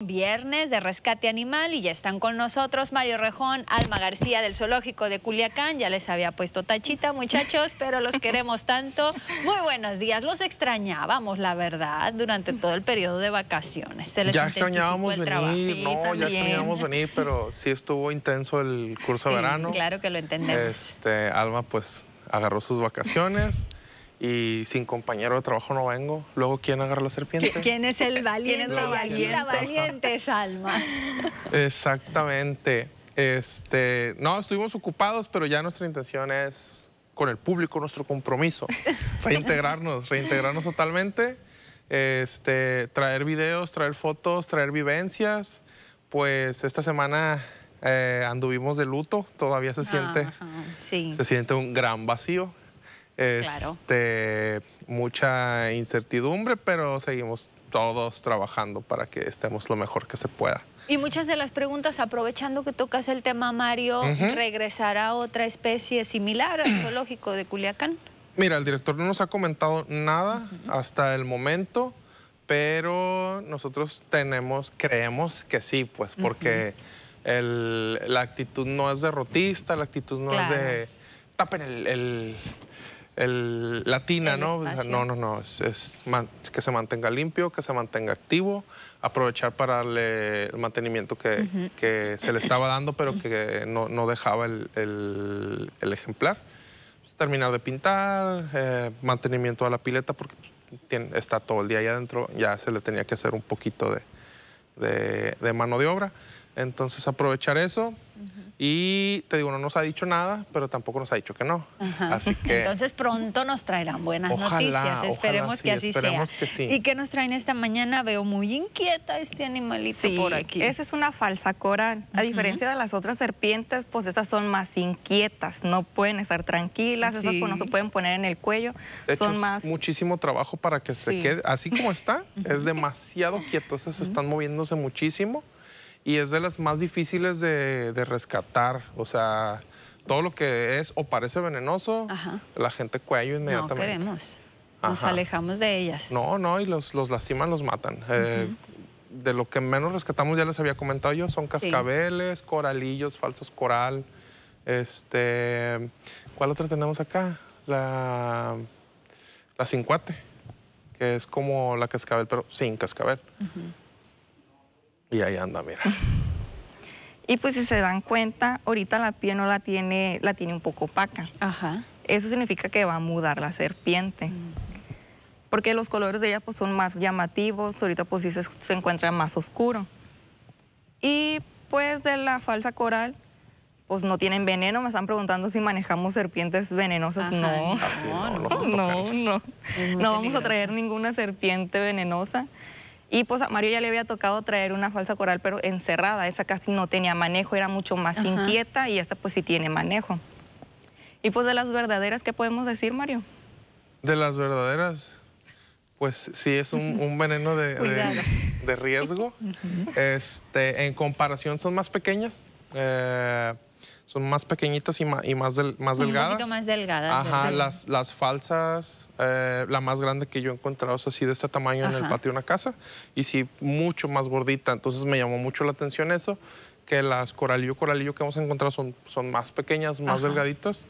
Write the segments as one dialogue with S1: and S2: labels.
S1: Viernes de Rescate Animal y ya están con nosotros Mario Rejón, Alma García del Zoológico de Culiacán. Ya les había puesto tachita, muchachos, pero los queremos tanto. Muy buenos días, los extrañábamos, la verdad, durante todo el periodo de vacaciones. Se les ya extrañábamos venir, no, ya extrañábamos
S2: venir, pero sí estuvo intenso el curso de verano. claro que lo entendemos. Este, Alma, pues, agarró sus vacaciones y sin compañero de trabajo no vengo. Luego, ¿quién agarra la serpiente?
S1: ¿Quién es el valiente? ¿Quién es la valiente?
S2: Exactamente. Este, no, estuvimos ocupados, pero ya nuestra intención es con el público, nuestro compromiso, reintegrarnos, reintegrarnos totalmente, este, traer videos, traer fotos, traer vivencias. Pues esta semana eh, anduvimos de luto, todavía se siente, se siente un gran vacío. Este, Mucha incertidumbre, pero seguimos todos trabajando para que estemos lo mejor que se pueda.
S1: Y muchas de las preguntas, aprovechando que tocas el tema, Mario, ¿regresará otra especie similar al zoológico de Culiacán?
S2: Mira, el director no nos ha comentado nada hasta el momento, pero nosotros tenemos, creemos que sí, pues, porque la actitud no es derrotista, la actitud no es de tapen el la tina, ¿no? no, no, no, es, que se mantenga limpio, que se mantenga activo, aprovechar para darle el mantenimiento que, se le estaba dando, pero que no, dejaba el, ejemplar. Pues, terminar de pintar, eh, mantenimiento a la pileta, porque está todo el día ahí adentro, ya se le tenía que hacer un poquito de, de mano de obra. Entonces aprovechar eso. Y te digo, no nos ha dicho nada, pero tampoco nos ha dicho que no. Entonces
S1: pronto nos traerán buenas noticias. Esperemos que así esperemos sea. Que sí. ¿Y que nos traen esta mañana? Veo muy inquieta este animalito por aquí. Esa es una falsa coral A diferencia de las otras serpientes, pues estas son más inquietas. No pueden estar tranquilas. Estas pues, no se pueden poner en el cuello. son más. Es
S2: muchísimo trabajo para que se quede así como está. es demasiado quieto. Estas están moviéndose muchísimo y es de las más difíciles de, rescatar. O sea, todo lo que es o parece venenoso, la gente cuello inmediatamente. No queremos. Nos
S1: alejamos de ellas.
S2: No, no, y los, los lastiman, los matan. Eh, de lo que menos rescatamos, ya les había comentado yo, son cascabeles, coralillos, falsos coral. Este, ¿Cuál otra tenemos acá? La, la cincuate, que es como la cascabel, pero sin cascabel. Y ahí anda, mira.
S1: Y pues si se dan cuenta, ahorita la piel no la tiene, la tiene un poco opaca. Ajá. Eso significa que va a mudar la serpiente. Mm. Porque los colores de ella pues, son más llamativos, ahorita pues sí se, encuentra más oscuro. Y pues de la falsa coral, pues no tienen veneno. Me están preguntando si manejamos serpientes venenosas. No. no. no, no, pues, no, no, vamos a traer ninguna serpiente venenosa. Y pues a Mario ya le había tocado traer una falsa coral, pero encerrada. Esa casi no tenía manejo, era mucho más inquieta y esta pues sí tiene manejo. Y pues de las verdaderas, ¿qué podemos decir, Mario?
S2: De las verdaderas, pues sí es un, veneno de, riesgo. este, en comparación son más pequeñas. Eh, son más pequeñitas y más, y más, del, más delgadas. Un poquito
S1: más delgadas. Ajá, las,
S2: las falsas, eh, la más grande que yo he encontrado es así de este tamaño en el patio de una casa y sí, mucho más gordita. Entonces me llamó mucho la atención eso, que las coralillo, coralillo que hemos encontrado son, son más pequeñas, más delgaditas.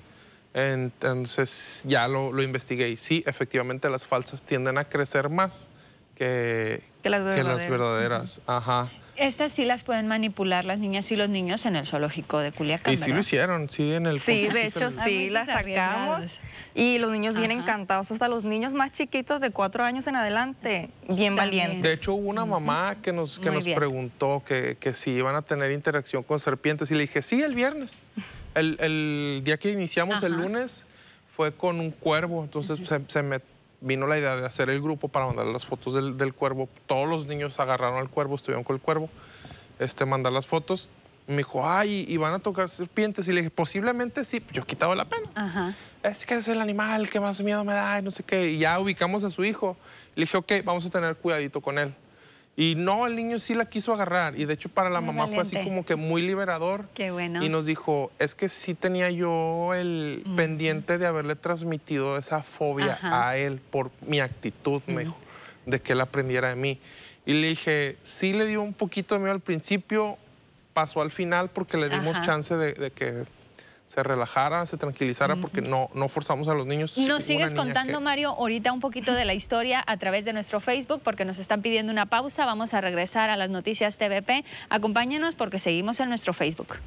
S2: Entonces ya lo, lo investigué y sí, efectivamente las falsas tienden a crecer más que, que las verdaderas. ajá.
S1: Estas sí las pueden manipular las niñas y los niños en el zoológico de Culiacán. Y sí lo
S2: hicieron, sí, en el Sí, de hecho, sí, las sacamos.
S1: Y los niños bien encantados, hasta los niños más chiquitos de cuatro años en adelante, bien valientes.
S2: De hecho, hubo una mamá que nos, que nos preguntó que, si iban a tener interacción con serpientes y le dije, sí, el viernes. El, día que iniciamos el lunes fue con un cuervo, entonces se, se metió vino la idea de hacer el grupo para mandar las fotos del, del, cuervo. Todos los niños agarraron al cuervo, estuvieron con el cuervo, este, mandar las fotos. Me dijo, ay, y van a tocar serpientes. Y le dije, posiblemente sí. Yo quitado la pena. Es que es el animal que más miedo me da y no sé qué. Y ya ubicamos a su hijo. Le dije, ok, vamos a tener cuidadito con él. Y no, el niño sí la quiso agarrar. Y de hecho para la mamá fue así como que muy liberador.
S1: Qué bueno. Y nos
S2: dijo, es que sí tenía yo el pendiente de haberle transmitido esa fobia a él por mi actitud, de que él aprendiera de mí. Y le dije, sí le dio un poquito de miedo al principio, pasó al final porque le dimos chance de que se relajara, se tranquilizara, porque no, no forzamos a los niños. Nos sigues contando,
S1: Mario, ahorita un poquito de la historia a través de nuestro Facebook, porque nos están pidiendo una pausa. Vamos a regresar a las noticias TVP. Acompáñenos porque seguimos en nuestro Facebook.